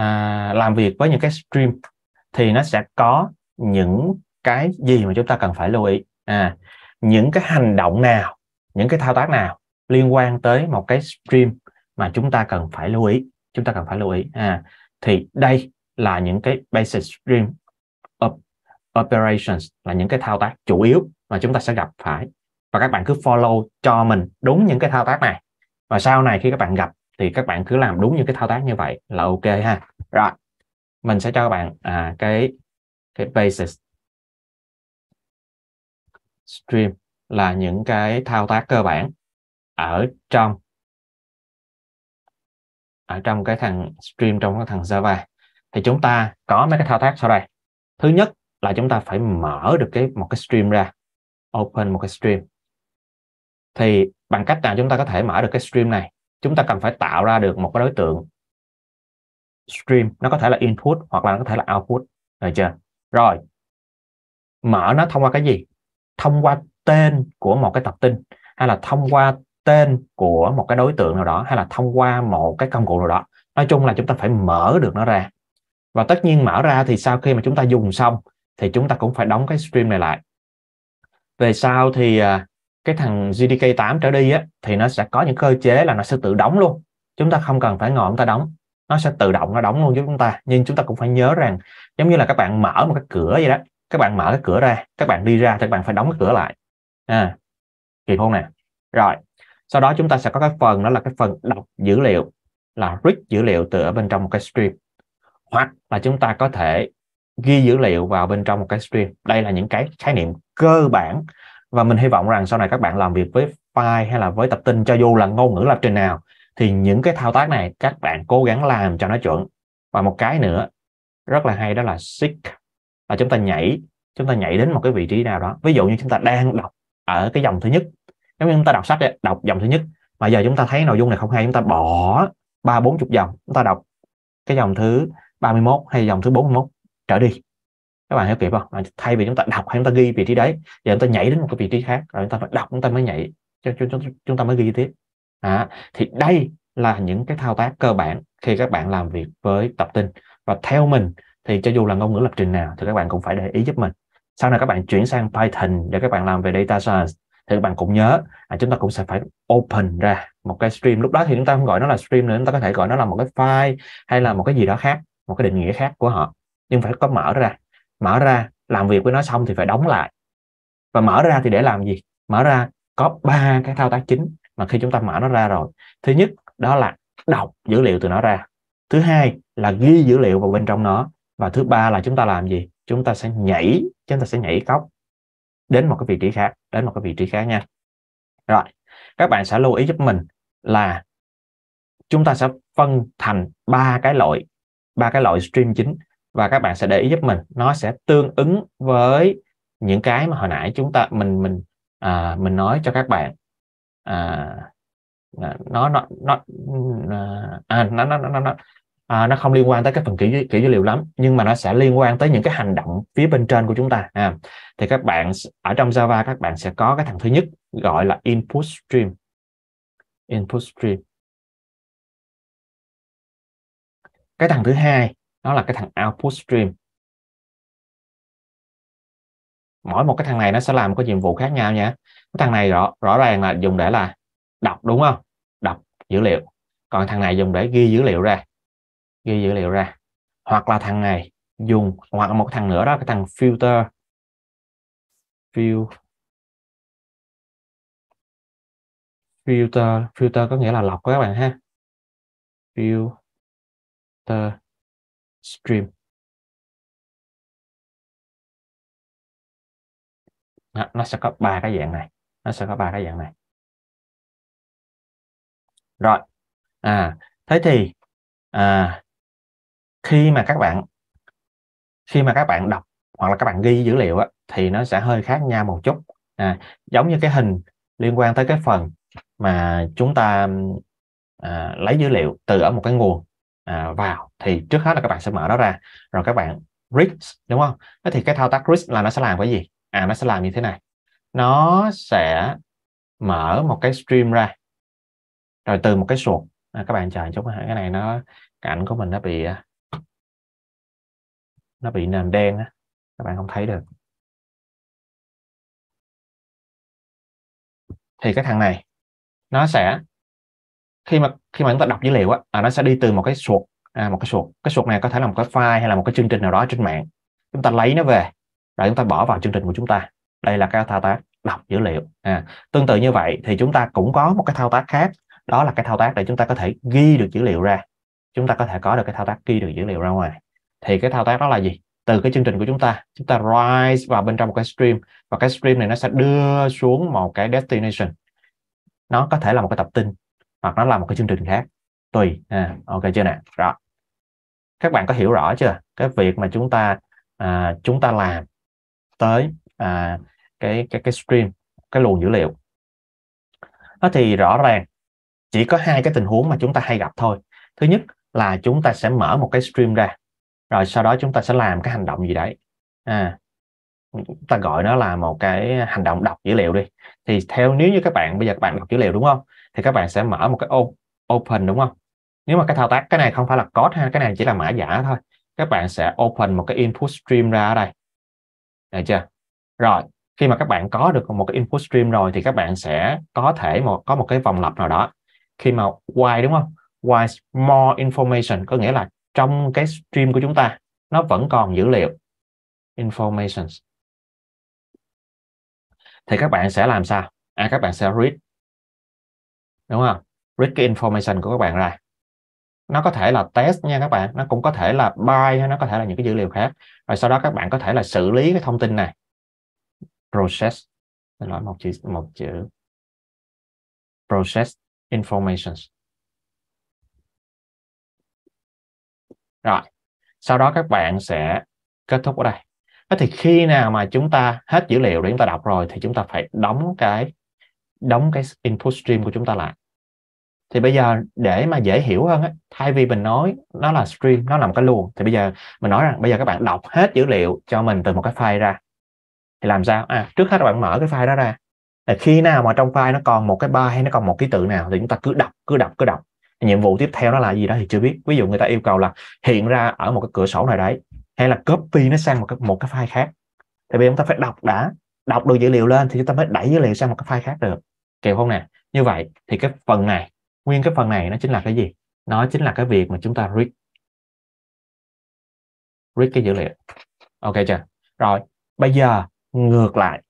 à, làm việc với những cái stream thì nó sẽ có những cái gì mà chúng ta cần phải lưu ý à những cái hành động nào những cái thao tác nào liên quan tới một cái stream mà chúng ta cần phải lưu ý chúng ta cần phải lưu ý à thì đây là những cái basic stream operations là những cái thao tác chủ yếu mà chúng ta sẽ gặp phải và các bạn cứ follow cho mình đúng những cái thao tác này và sau này khi các bạn gặp thì các bạn cứ làm đúng những cái thao tác như vậy là ok ha rồi mình sẽ cho các bạn à, cái cái basis stream là những cái thao tác cơ bản ở trong ở trong cái thằng stream trong cái thằng server thì chúng ta có mấy cái thao tác sau đây thứ nhất là chúng ta phải mở được cái một cái stream ra open một cái stream thì bằng cách nào chúng ta có thể mở được cái stream này chúng ta cần phải tạo ra được một cái đối tượng stream nó có thể là input hoặc là nó có thể là output được chưa rồi mở nó thông qua cái gì thông qua tên của một cái tập tin hay là thông qua tên của một cái đối tượng nào đó hay là thông qua một cái công cụ nào đó nói chung là chúng ta phải mở được nó ra và tất nhiên mở ra thì sau khi mà chúng ta dùng xong thì chúng ta cũng phải đóng cái stream này lại về sau thì à, cái thằng GDK 8 trở đi á, thì nó sẽ có những cơ chế là nó sẽ tự đóng luôn chúng ta không cần phải ngồi chúng ta đóng nó sẽ tự động nó đóng luôn cho chúng ta nhưng chúng ta cũng phải nhớ rằng giống như là các bạn mở một cái cửa vậy đó các bạn mở cái cửa ra các bạn đi ra thì các bạn phải đóng cái cửa lại à kịp không nè rồi sau đó chúng ta sẽ có cái phần đó là cái phần đọc dữ liệu là read dữ liệu từ ở bên trong một cái stream hoặc là chúng ta có thể ghi dữ liệu vào bên trong một cái stream đây là những cái khái niệm cơ bản và mình hy vọng rằng sau này các bạn làm việc với file hay là với tập tin cho dù là ngôn ngữ lập trình nào thì những cái thao tác này các bạn cố gắng làm cho nó chuẩn và một cái nữa rất là hay đó là seek là chúng ta nhảy chúng ta nhảy đến một cái vị trí nào đó ví dụ như chúng ta đang đọc ở cái dòng thứ nhất nếu như chúng ta đọc sách ấy, đọc dòng thứ nhất mà giờ chúng ta thấy nội dung này không hay chúng ta bỏ ba bốn chục dòng chúng ta đọc cái dòng thứ 31 hay dòng thứ 41 trở đi các bạn hiểu kịp không thay vì chúng ta đọc hay chúng ta ghi vị trí đấy giờ chúng ta nhảy đến một cái vị trí khác rồi chúng ta phải đọc chúng ta mới nhảy cho chúng, chúng, chúng ta mới ghi tiếp à, thì đây là những cái thao tác cơ bản khi các bạn làm việc với tập tin và theo mình thì cho dù là ngôn ngữ lập trình nào thì các bạn cũng phải để ý giúp mình sau này các bạn chuyển sang Python để các bạn làm về data science thì các bạn cũng nhớ à, chúng ta cũng sẽ phải open ra một cái stream lúc đó thì chúng ta không gọi nó là stream nữa chúng ta có thể gọi nó là một cái file hay là một cái gì đó khác một cái định nghĩa khác của họ nhưng phải có mở ra mở ra làm việc với nó xong thì phải đóng lại và mở ra thì để làm gì mở ra có ba cái thao tác chính mà khi chúng ta mở nó ra rồi thứ nhất đó là đọc dữ liệu từ nó ra thứ hai là ghi dữ liệu vào bên trong nó và thứ ba là chúng ta làm gì chúng ta sẽ nhảy chúng ta sẽ nhảy cốc đến một cái vị trí khác đến một cái vị trí khác nha rồi các bạn sẽ lưu ý giúp mình là chúng ta sẽ phân thành ba cái loại ba cái loại stream chính và các bạn sẽ để ý giúp mình nó sẽ tương ứng với những cái mà hồi nãy chúng ta mình mình à, mình nói cho các bạn à, nó nó nó ừ, à, nó nó nó, nó à, nó không liên quan tới các phần kỹ kỹ dữ liệu lắm nhưng mà nó sẽ liên quan tới những cái hành động phía bên trên của chúng ta à, thì các bạn ở trong Java các bạn sẽ có cái thằng thứ nhất gọi là input stream input stream cái thằng thứ hai nó là cái thằng output stream mỗi một cái thằng này nó sẽ làm có nhiệm vụ khác nhau nha cái thằng này rõ rõ ràng là dùng để là đọc đúng không đọc dữ liệu còn thằng này dùng để ghi dữ liệu ra ghi dữ liệu ra hoặc là thằng này dùng hoặc là một thằng nữa đó cái thằng filter filter filter có nghĩa là lọc các bạn ha filter stream nó, nó sẽ có ba cái dạng này nó sẽ có ba cái dạng này rồi à thế thì à, khi mà các bạn khi mà các bạn đọc hoặc là các bạn ghi dữ liệu á, thì nó sẽ hơi khác nhau một chút à, giống như cái hình liên quan tới cái phần mà chúng ta à, lấy dữ liệu từ ở một cái nguồn à, vào thì trước hết là các bạn sẽ mở nó ra rồi các bạn read đúng không thế thì cái thao tác read là nó sẽ làm cái gì à nó sẽ làm như thế này nó sẽ mở một cái stream ra rồi từ một cái sụt à, các bạn chờ chút cái này nó cái ảnh của mình nó bị à, nó bị nền đen á các bạn không thấy được thì cái thằng này nó sẽ khi mà khi mà chúng ta đọc dữ liệu á à, nó sẽ đi từ một cái suột à, một cái suột cái suột này có thể là một cái file hay là một cái chương trình nào đó trên mạng chúng ta lấy nó về để chúng ta bỏ vào chương trình của chúng ta đây là cái thao tác đọc dữ liệu à, tương tự như vậy thì chúng ta cũng có một cái thao tác khác đó là cái thao tác để chúng ta có thể ghi được dữ liệu ra chúng ta có thể có được cái thao tác ghi được dữ liệu ra ngoài thì cái thao tác đó là gì từ cái chương trình của chúng ta chúng ta rise vào bên trong một cái stream và cái stream này nó sẽ đưa xuống một cái destination nó có thể là một cái tập tin hoặc nó là một cái chương trình khác tùy à, ok chưa nè rồi các bạn có hiểu rõ chưa cái việc mà chúng ta à, chúng ta làm tới à, cái cái cái stream cái luồng dữ liệu nó thì rõ ràng chỉ có hai cái tình huống mà chúng ta hay gặp thôi thứ nhất là chúng ta sẽ mở một cái stream ra rồi sau đó chúng ta sẽ làm cái hành động gì đấy à, ta gọi nó là một cái hành động đọc dữ liệu đi thì theo nếu như các bạn bây giờ các bạn đọc dữ liệu đúng không thì các bạn sẽ mở một cái open đúng không nếu mà cái thao tác cái này không phải là code ha cái này chỉ là mã giả thôi các bạn sẽ open một cái input stream ra ở đây được chưa rồi khi mà các bạn có được một cái input stream rồi thì các bạn sẽ có thể một có một cái vòng lặp nào đó khi mà why đúng không why more information có nghĩa là trong cái stream của chúng ta nó vẫn còn dữ liệu information thì các bạn sẽ làm sao à các bạn sẽ read đúng không read cái information của các bạn ra nó có thể là test nha các bạn nó cũng có thể là buy hay nó có thể là những cái dữ liệu khác rồi sau đó các bạn có thể là xử lý cái thông tin này process xin lỗi một chữ một chữ process information. rồi sau đó các bạn sẽ kết thúc ở đây thế thì khi nào mà chúng ta hết dữ liệu để chúng ta đọc rồi thì chúng ta phải đóng cái đóng cái input stream của chúng ta lại thì bây giờ để mà dễ hiểu hơn á thay vì mình nói nó là stream nó là một cái luồng thì bây giờ mình nói rằng bây giờ các bạn đọc hết dữ liệu cho mình từ một cái file ra thì làm sao à trước hết các bạn mở cái file đó ra là khi nào mà trong file nó còn một cái ba hay nó còn một ký tự nào thì chúng ta cứ đọc cứ đọc cứ đọc nhiệm vụ tiếp theo nó là gì đó thì chưa biết ví dụ người ta yêu cầu là hiện ra ở một cái cửa sổ nào đấy hay là copy nó sang một cái một cái file khác thì bây giờ chúng ta phải đọc đã đọc được dữ liệu lên thì chúng ta mới đẩy dữ liệu sang một cái file khác được kịp không nè như vậy thì cái phần này nguyên cái phần này nó chính là cái gì nó chính là cái việc mà chúng ta read read cái dữ liệu ok chưa rồi bây giờ ngược lại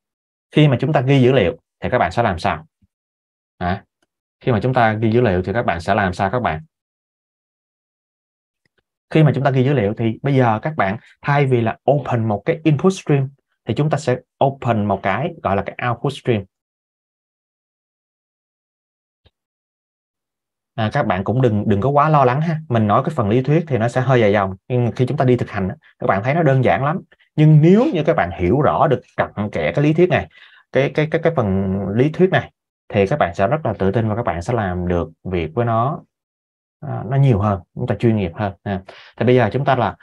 khi mà chúng ta ghi dữ liệu thì các bạn sẽ làm sao à, khi mà chúng ta ghi dữ liệu thì các bạn sẽ làm sao các bạn khi mà chúng ta ghi dữ liệu thì bây giờ các bạn thay vì là open một cái input stream thì chúng ta sẽ open một cái gọi là cái output stream à, các bạn cũng đừng đừng có quá lo lắng ha mình nói cái phần lý thuyết thì nó sẽ hơi dài dòng nhưng khi chúng ta đi thực hành các bạn thấy nó đơn giản lắm nhưng nếu như các bạn hiểu rõ được cặn kẽ cái lý thuyết này cái cái cái cái phần lý thuyết này thì các bạn sẽ rất là tự tin và các bạn sẽ làm được việc với nó à, nó nhiều hơn chúng ta chuyên nghiệp hơn à. thì bây giờ chúng ta là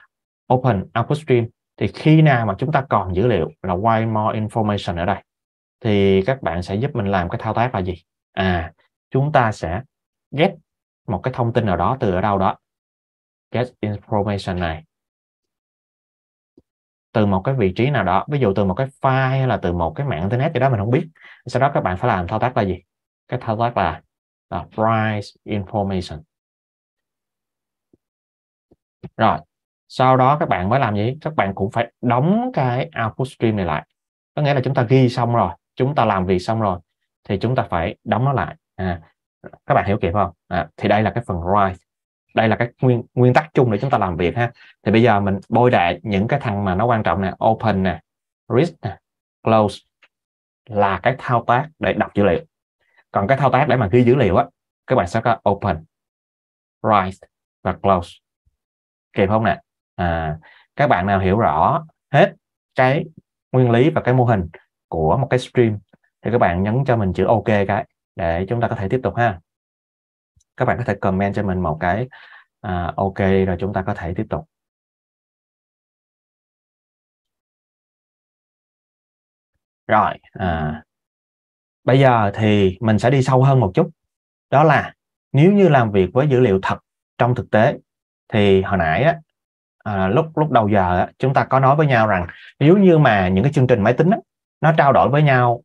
open output stream thì khi nào mà chúng ta còn dữ liệu là why more information ở đây thì các bạn sẽ giúp mình làm cái thao tác là gì à chúng ta sẽ get một cái thông tin nào đó từ ở đâu đó get information này từ một cái vị trí nào đó ví dụ từ một cái file hay là từ một cái mạng internet gì đó mình không biết sau đó các bạn phải làm thao tác là gì cái thao tác là là price information rồi sau đó các bạn mới làm gì các bạn cũng phải đóng cái output stream này lại có nghĩa là chúng ta ghi xong rồi chúng ta làm việc xong rồi thì chúng ta phải đóng nó lại à, các bạn hiểu kịp không à, thì đây là cái phần right đây là cái nguyên nguyên tắc chung để chúng ta làm việc ha thì bây giờ mình bôi đại những cái thằng mà nó quan trọng nè open nè read nè close là cái thao tác để đọc dữ liệu còn cái thao tác để mà ghi dữ liệu á các bạn sẽ có open write và close kịp không nè à, các bạn nào hiểu rõ hết cái nguyên lý và cái mô hình của một cái stream thì các bạn nhấn cho mình chữ ok cái để chúng ta có thể tiếp tục ha các bạn có thể comment cho mình một cái uh, ok rồi chúng ta có thể tiếp tục rồi à, bây giờ thì mình sẽ đi sâu hơn một chút đó là nếu như làm việc với dữ liệu thật trong thực tế thì hồi nãy á, à, lúc lúc đầu giờ á, chúng ta có nói với nhau rằng nếu như mà những cái chương trình máy tính á, nó trao đổi với nhau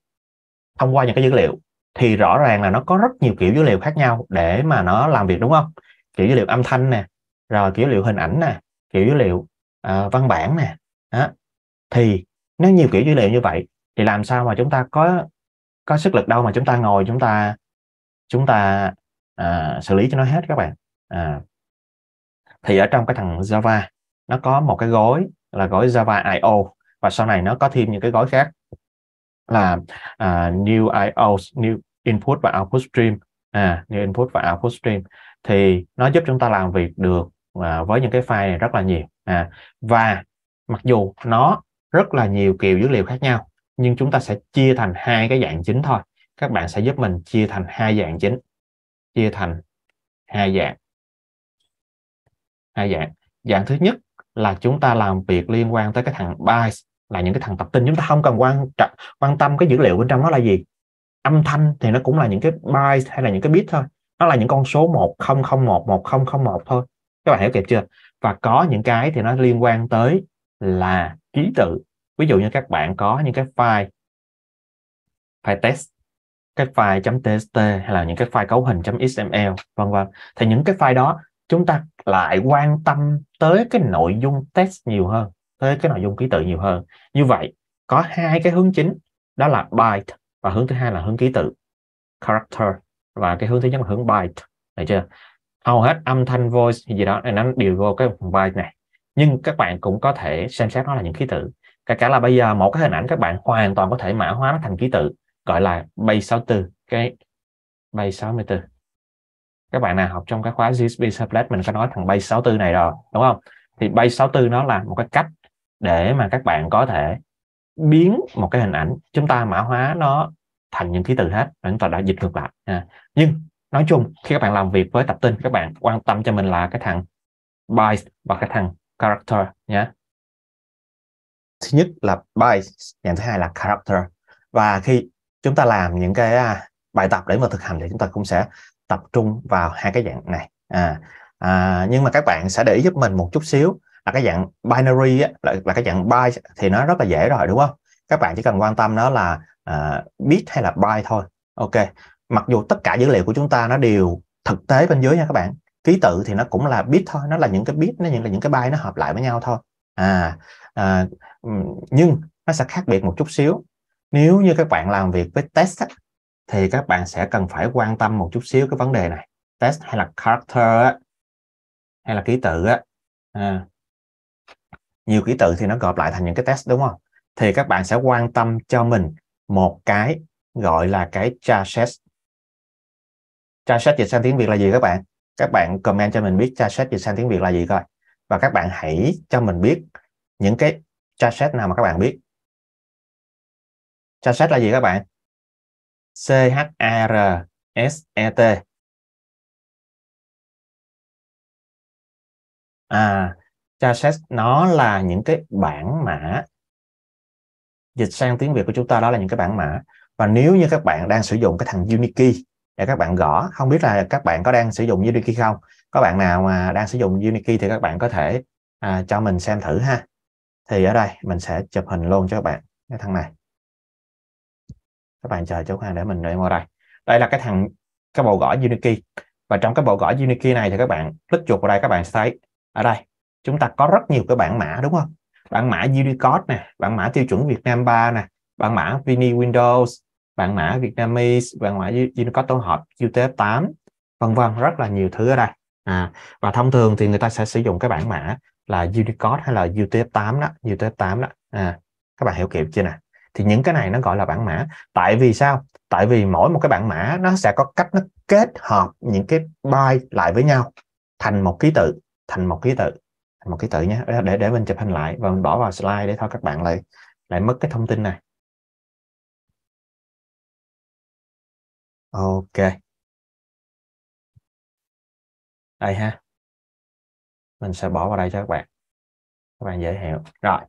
thông qua những cái dữ liệu thì rõ ràng là nó có rất nhiều kiểu dữ liệu khác nhau để mà nó làm việc đúng không kiểu dữ liệu âm thanh nè rồi kiểu dữ liệu hình ảnh nè kiểu dữ liệu uh, văn bản nè đó. thì nếu nhiều kiểu dữ liệu như vậy thì làm sao mà chúng ta có có sức lực đâu mà chúng ta ngồi chúng ta chúng ta uh, xử lý cho nó hết các bạn à, thì ở trong cái thằng Java nó có một cái gói là gói Java IO và sau này nó có thêm những cái gói khác là à, new IO new input và output stream à new input và output stream thì nó giúp chúng ta làm việc được à, với những cái file này rất là nhiều à và mặc dù nó rất là nhiều kiểu dữ liệu khác nhau nhưng chúng ta sẽ chia thành hai cái dạng chính thôi các bạn sẽ giúp mình chia thành hai dạng chính chia thành hai dạng hai dạng dạng thứ nhất là chúng ta làm việc liên quan tới cái thằng bytes là những cái thằng tập tin chúng ta không cần quan quan tâm cái dữ liệu bên trong nó là gì âm thanh thì nó cũng là những cái byte hay là những cái bit thôi nó là những con số một một một không không không không một thôi các bạn hiểu kịp chưa và có những cái thì nó liên quan tới là ký tự ví dụ như các bạn có những cái file file test, cái file .txt hay là những cái file cấu hình .xml vân vân thì những cái file đó chúng ta lại quan tâm tới cái nội dung test nhiều hơn tới cái nội dung ký tự nhiều hơn như vậy có hai cái hướng chính đó là byte và hướng thứ hai là hướng ký tự character và cái hướng thứ nhất là hướng byte được chưa hầu hết âm thanh voice gì đó nó đều vô cái byte này nhưng các bạn cũng có thể xem xét nó là những ký tự kể cả là bây giờ một cái hình ảnh các bạn hoàn toàn có thể mã hóa nó thành ký tự gọi là bay 64 cái bay 64 các bạn nào học trong cái khóa GSP Sublet mình có nói thằng bay 64 này rồi đúng không thì bay 64 nó là một cái cách để mà các bạn có thể biến một cái hình ảnh chúng ta mã hóa nó thành những ký tự hết và chúng ta đã dịch ngược lại à. nhưng nói chung khi các bạn làm việc với tập tin các bạn quan tâm cho mình là cái thằng bias và cái thằng character nhé thứ nhất là bias, dạng thứ hai là character và khi chúng ta làm những cái à, bài tập để mà thực hành thì chúng ta cũng sẽ tập trung vào hai cái dạng này à, à nhưng mà các bạn sẽ để ý giúp mình một chút xíu là cái dạng binary á, là, là cái dạng byte thì nó rất là dễ rồi đúng không các bạn chỉ cần quan tâm nó là uh, bit hay là byte thôi ok mặc dù tất cả dữ liệu của chúng ta nó đều thực tế bên dưới nha các bạn ký tự thì nó cũng là bit thôi nó là những cái bit nó những là những cái byte nó hợp lại với nhau thôi à, à nhưng nó sẽ khác biệt một chút xíu nếu như các bạn làm việc với test thì các bạn sẽ cần phải quan tâm một chút xíu cái vấn đề này test hay là character á, hay là ký tự á à, nhiều ký tự thì nó gộp lại thành những cái test đúng không thì các bạn sẽ quan tâm cho mình một cái gọi là cái tra xét tra xét dịch sang tiếng việt là gì các bạn các bạn comment cho mình biết tra xét dịch sang tiếng việt là gì coi và các bạn hãy cho mình biết những cái tra xét nào mà các bạn biết tra xét là gì các bạn c h a r s e t à chassis nó là những cái bản mã dịch sang tiếng Việt của chúng ta đó là những cái bản mã và nếu như các bạn đang sử dụng cái thằng Unikey để các bạn gõ không biết là các bạn có đang sử dụng Unikey không có bạn nào mà đang sử dụng Unikey thì các bạn có thể à, cho mình xem thử ha thì ở đây mình sẽ chụp hình luôn cho các bạn cái thằng này các bạn chờ chút ha để mình đợi vào đây đây là cái thằng cái bộ gõ Unikey và trong cái bộ gõ Unikey này thì các bạn click chuột vào đây các bạn sẽ thấy ở đây chúng ta có rất nhiều cái bản mã đúng không bản mã Unicode nè bản mã tiêu chuẩn Việt Nam 3 nè bản mã Vini Windows bản mã Vietnamese bản mã Unicode tổng hợp UTF-8 vân vân rất là nhiều thứ ở đây à, và thông thường thì người ta sẽ sử dụng cái bản mã là Unicode hay là UTF-8 đó UTF-8 đó à, các bạn hiểu kịp chưa nè thì những cái này nó gọi là bản mã tại vì sao tại vì mỗi một cái bản mã nó sẽ có cách nó kết hợp những cái byte lại với nhau thành một ký tự thành một ký tự một ký tự nhé để để mình chụp hình lại và mình bỏ vào slide để thôi các bạn lại lại mất cái thông tin này ok đây ha mình sẽ bỏ vào đây cho các bạn các bạn dễ hiểu rồi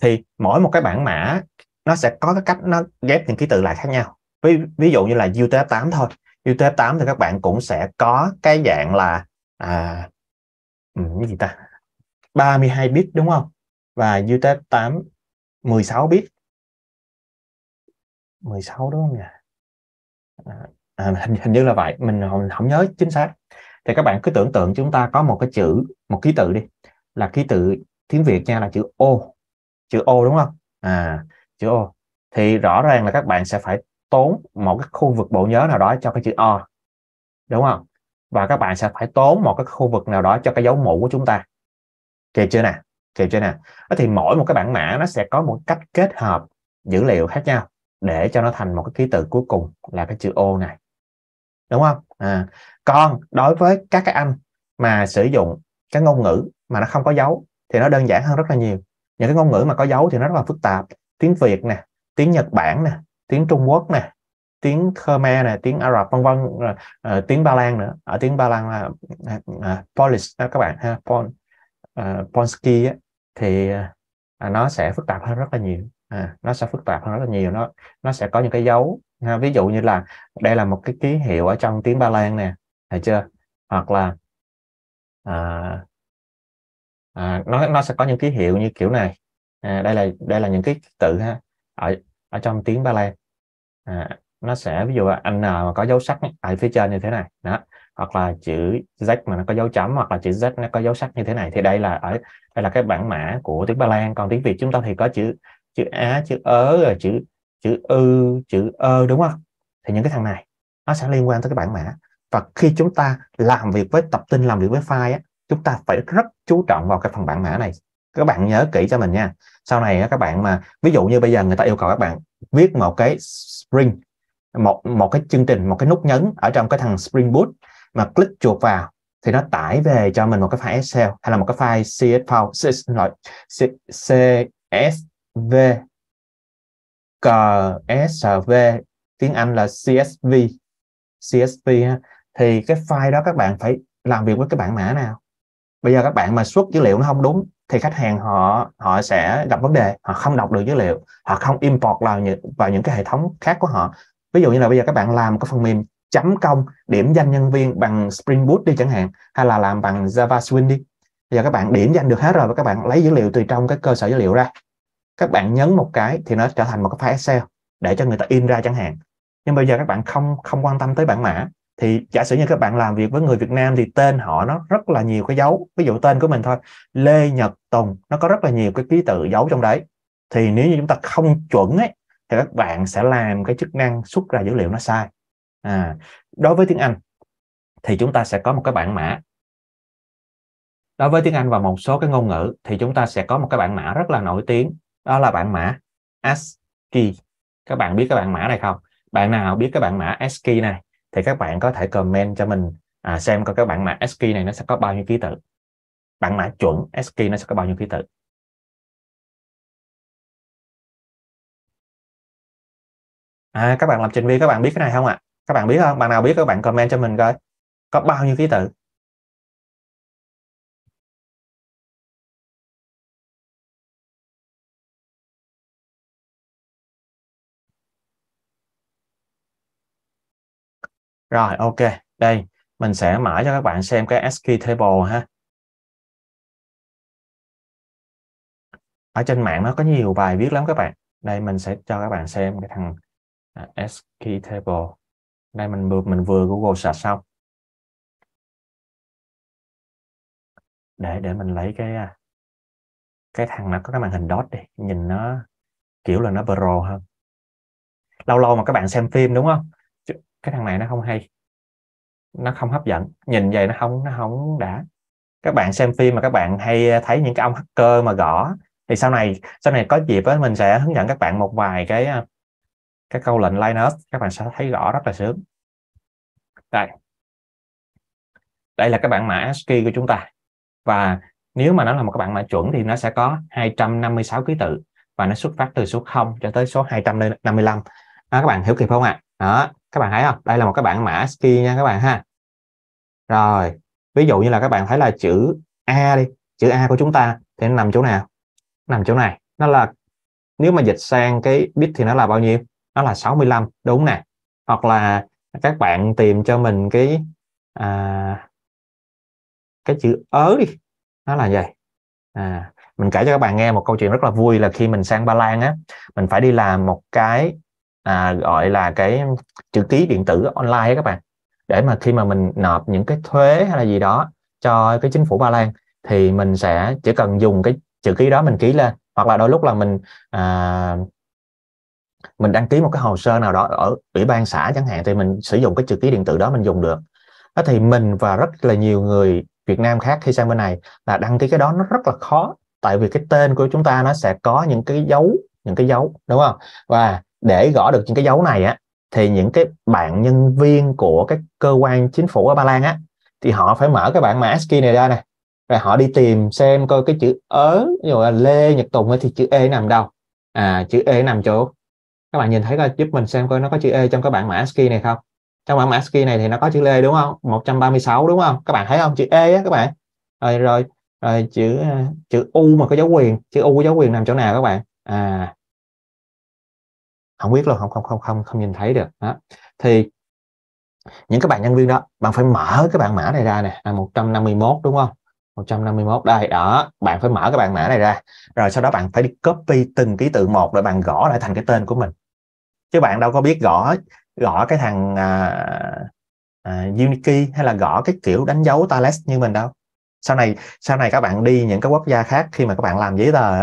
thì mỗi một cái bảng mã nó sẽ có cái cách nó ghép những ký tự lại khác nhau ví, ví dụ như là UTF 8 thôi UTF 8 thì các bạn cũng sẽ có cái dạng là à ừ, cái gì ta 32 bit đúng không? Và UTF8 16 bit. 16 đúng không nhỉ? À, à, hình, hình như là vậy, mình, mình không nhớ chính xác. Thì các bạn cứ tưởng tượng chúng ta có một cái chữ, một ký tự đi, là ký tự tiếng Việt nha là chữ O Chữ O đúng không? À, chữ O Thì rõ ràng là các bạn sẽ phải tốn một cái khu vực bộ nhớ nào đó cho cái chữ O. Đúng không? Và các bạn sẽ phải tốn một cái khu vực nào đó cho cái dấu mũ của chúng ta kịp chưa nè kịp chưa nè thì mỗi một cái bản mã nó sẽ có một cách kết hợp dữ liệu khác nhau để cho nó thành một cái ký tự cuối cùng là cái chữ ô này đúng không à, còn đối với các cái anh mà sử dụng cái ngôn ngữ mà nó không có dấu thì nó đơn giản hơn rất là nhiều những cái ngôn ngữ mà có dấu thì nó rất là phức tạp tiếng việt nè tiếng nhật bản nè tiếng trung quốc nè tiếng khmer nè tiếng ả rập vân vân à, tiếng ba lan nữa ở tiếng ba lan là à, à, polish đó các bạn ha Pol, uh, ờ, Ponsky á, thì uh, nó sẽ phức tạp hơn rất là nhiều à, nó sẽ phức tạp hơn rất là nhiều nó nó sẽ có những cái dấu ha, ví dụ như là đây là một cái ký hiệu ở trong tiếng Ba Lan nè thấy chưa hoặc là à, à, nó nó sẽ có những ký hiệu như kiểu này à, đây là đây là những cái tự ha ở ở trong tiếng Ba Lan à, nó sẽ ví dụ là anh nào mà có dấu sắc ở phía trên như thế này đó hoặc là chữ Z mà nó có dấu chấm hoặc là chữ Z nó có dấu sắc như thế này thì đây là ở đây là cái bản mã của tiếng Ba Lan còn tiếng Việt chúng ta thì có chữ chữ á chữ ớ rồi chữ chữ ư chữ ơ đúng không thì những cái thằng này nó sẽ liên quan tới cái bản mã và khi chúng ta làm việc với tập tin làm việc với file á, chúng ta phải rất chú trọng vào cái phần bản mã này các bạn nhớ kỹ cho mình nha sau này các bạn mà ví dụ như bây giờ người ta yêu cầu các bạn viết một cái spring một một cái chương trình một cái nút nhấn ở trong cái thằng Spring Boot mà click chuột vào thì nó tải về cho mình một cái file Excel hay là một cái file CSV xin lỗi CSV CSV tiếng Anh là CSV CSV ha. thì cái file đó các bạn phải làm việc với cái bản mã nào bây giờ các bạn mà xuất dữ liệu nó không đúng thì khách hàng họ họ sẽ gặp vấn đề họ không đọc được dữ liệu họ không import vào những vào những cái hệ thống khác của họ ví dụ như là bây giờ các bạn làm một cái phần mềm chấm công điểm danh nhân viên bằng Spring Boot đi chẳng hạn hay là làm bằng Java Swing đi giờ các bạn điểm danh được hết rồi và các bạn lấy dữ liệu từ trong cái cơ sở dữ liệu ra các bạn nhấn một cái thì nó trở thành một cái file Excel để cho người ta in ra chẳng hạn nhưng bây giờ các bạn không không quan tâm tới bản mã thì giả sử như các bạn làm việc với người Việt Nam thì tên họ nó rất là nhiều cái dấu ví dụ tên của mình thôi Lê Nhật Tùng nó có rất là nhiều cái ký tự dấu trong đấy thì nếu như chúng ta không chuẩn ấy thì các bạn sẽ làm cái chức năng xuất ra dữ liệu nó sai à, đối với tiếng Anh thì chúng ta sẽ có một cái bảng mã đối với tiếng Anh và một số cái ngôn ngữ thì chúng ta sẽ có một cái bảng mã rất là nổi tiếng đó là bảng mã ASCII các bạn biết cái bảng mã này không bạn nào biết cái bảng mã ASCII này thì các bạn có thể comment cho mình à, xem coi cái bảng mã ASCII này nó sẽ có bao nhiêu ký tự bảng mã chuẩn ASCII nó sẽ có bao nhiêu ký tự à các bạn làm trình viên các bạn biết cái này không ạ à? các bạn biết không bạn nào biết các bạn comment cho mình coi có bao nhiêu ký tự Rồi ok, đây mình sẽ mở cho các bạn xem cái ASCII table ha. Ở trên mạng nó có nhiều bài viết lắm các bạn. Đây mình sẽ cho các bạn xem cái thằng ASCII à, table đây mình vừa mình vừa google search xong để để mình lấy cái à, cái thằng nó có cái màn hình dot đi nhìn nó kiểu là nó pro hơn lâu lâu mà các bạn xem phim đúng không cái thằng này nó không hay nó không hấp dẫn nhìn vậy nó không nó không đã các bạn xem phim mà các bạn hay thấy những cái ông hacker mà gõ thì sau này sau này có dịp á mình sẽ hướng dẫn các bạn một vài cái à, cái câu lệnh Linux các bạn sẽ thấy rõ rất là sớm đây đây là cái bản mã ASCII của chúng ta và nếu mà nó là một cái bản mã chuẩn thì nó sẽ có 256 ký tự và nó xuất phát từ số 0 cho tới số 255 đó, à, các bạn hiểu kịp không ạ đó các bạn thấy không đây là một cái bản mã ASCII nha các bạn ha rồi ví dụ như là các bạn thấy là chữ A đi chữ A của chúng ta thì nó nằm chỗ nào nằm chỗ này nó là nếu mà dịch sang cái bit thì nó là bao nhiêu nó là 65 đúng nè hoặc là các bạn tìm cho mình cái à, cái chữ ớ đi nó là vậy à, mình kể cho các bạn nghe một câu chuyện rất là vui là khi mình sang Ba Lan á mình phải đi làm một cái à, gọi là cái chữ ký điện tử online ấy các bạn để mà khi mà mình nộp những cái thuế hay là gì đó cho cái chính phủ Ba Lan thì mình sẽ chỉ cần dùng cái chữ ký đó mình ký lên hoặc là đôi lúc là mình à, mình đăng ký một cái hồ sơ nào đó ở ủy ban xã chẳng hạn thì mình sử dụng cái chữ ký điện tử đó mình dùng được đó thì mình và rất là nhiều người Việt Nam khác khi sang bên này là đăng ký cái đó nó rất là khó tại vì cái tên của chúng ta nó sẽ có những cái dấu những cái dấu đúng không và để gõ được những cái dấu này á thì những cái bạn nhân viên của các cơ quan chính phủ ở Ba Lan á thì họ phải mở cái bảng mã ASCII này ra này, rồi họ đi tìm xem coi cái chữ ớ rồi là lê nhật tùng thì chữ e nằm đâu à chữ e nằm chỗ các bạn nhìn thấy coi giúp mình xem coi nó có chữ E trong cái bảng mã ASCII này không trong bảng mã ASCII này thì nó có chữ E đúng không 136 đúng không các bạn thấy không chữ E á các bạn rồi rồi rồi chữ à, chữ U mà có dấu quyền chữ U có dấu quyền nằm chỗ nào các bạn à không biết luôn không không không không không nhìn thấy được đó thì những các bạn nhân viên đó bạn phải mở cái bảng mã này ra nè à, 151 đúng không 151 đây đó bạn phải mở cái bảng mã này ra rồi sau đó bạn phải đi copy từng ký tự một để bạn gõ lại thành cái tên của mình chứ bạn đâu có biết gõ gõ cái thằng à, à, Unikey hay là gõ cái kiểu đánh dấu Thales như mình đâu sau này sau này các bạn đi những cái quốc gia khác khi mà các bạn làm giấy tờ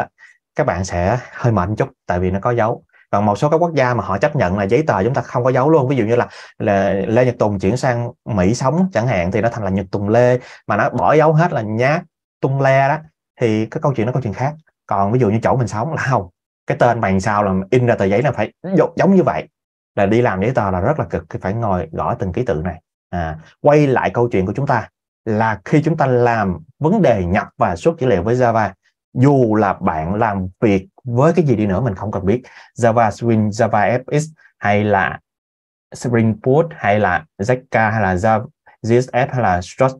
các bạn sẽ hơi mệt chút tại vì nó có dấu còn một số các quốc gia mà họ chấp nhận là giấy tờ chúng ta không có dấu luôn ví dụ như là, là lê nhật tùng chuyển sang mỹ sống chẳng hạn thì nó thành là nhật tùng lê mà nó bỏ dấu hết là nhát tung le đó thì cái câu chuyện nó câu chuyện khác còn ví dụ như chỗ mình sống là không cái tên bằng sao là in ra tờ giấy là phải giống như vậy là đi làm giấy tờ là rất là cực phải ngồi gõ từng ký tự này à, quay lại câu chuyện của chúng ta là khi chúng ta làm vấn đề nhập và xuất dữ liệu với Java dù là bạn làm việc với cái gì đi nữa mình không cần biết Java Swing, Java FX hay là Spring Boot hay là Zeka hay là Java JSF hay là Struts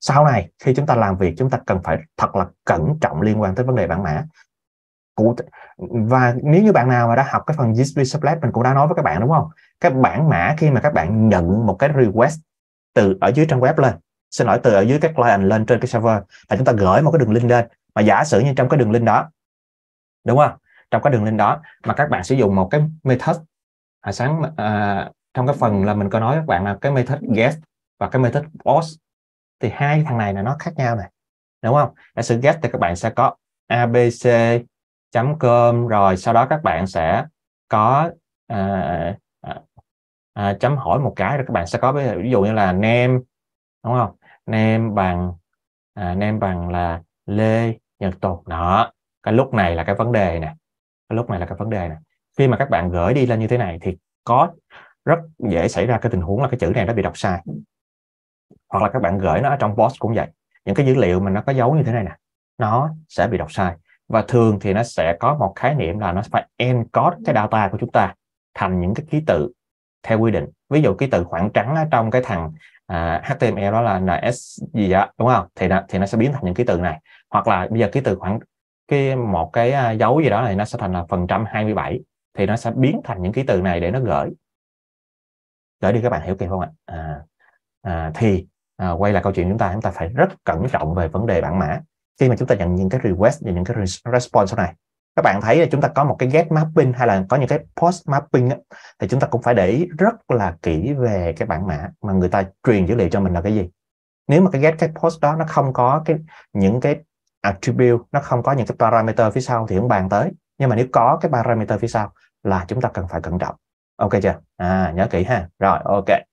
sau này khi chúng ta làm việc chúng ta cần phải thật là cẩn trọng liên quan tới vấn đề bản mã và nếu như bạn nào mà đã học cái phần GSP Lab mình cũng đã nói với các bạn đúng không các bản mã khi mà các bạn nhận một cái request từ ở dưới trang web lên xin lỗi từ ở dưới các client lên trên cái server và chúng ta gửi một cái đường link lên mà giả sử như trong cái đường link đó đúng không trong cái đường link đó mà các bạn sử dụng một cái method à, sáng à, trong cái phần là mình có nói các bạn là cái method get và cái method post thì hai thằng này là nó khác nhau này đúng không giả sử get thì các bạn sẽ có abc chấm com rồi sau đó các bạn sẽ có à, à, à, chấm hỏi một cái rồi các bạn sẽ có ví dụ như là name đúng không nem bằng à, nem bằng là lê nhật tục đó cái lúc này là cái vấn đề nè cái lúc này là cái vấn đề nè khi mà các bạn gửi đi lên như thế này thì có rất dễ xảy ra cái tình huống là cái chữ này nó bị đọc sai hoặc là các bạn gửi nó ở trong post cũng vậy những cái dữ liệu mà nó có dấu như thế này nè nó sẽ bị đọc sai và thường thì nó sẽ có một khái niệm là nó phải encode cái data của chúng ta thành những cái ký tự theo quy định ví dụ ký tự khoảng trắng ở trong cái thằng à, HTML đó là NS gì ạ đúng không thì nó, thì nó sẽ biến thành những ký từ này hoặc là bây giờ ký từ khoảng cái một cái à, dấu gì đó này nó sẽ thành là phần trăm 27 thì nó sẽ biến thành những ký từ này để nó gửi gửi đi các bạn hiểu kịp không ạ à, à, thì à, quay lại câu chuyện chúng ta chúng ta phải rất cẩn trọng về vấn đề bản mã khi mà chúng ta nhận những cái request và những cái response sau này các bạn thấy là chúng ta có một cái gap mapping hay là có những cái post mapping á, thì chúng ta cũng phải để ý rất là kỹ về cái bản mã mà người ta truyền dữ liệu cho mình là cái gì nếu mà cái get cái post đó nó không có cái những cái attribute nó không có những cái parameter phía sau thì không bàn tới nhưng mà nếu có cái parameter phía sau là chúng ta cần phải cẩn trọng ok chưa à nhớ kỹ ha rồi ok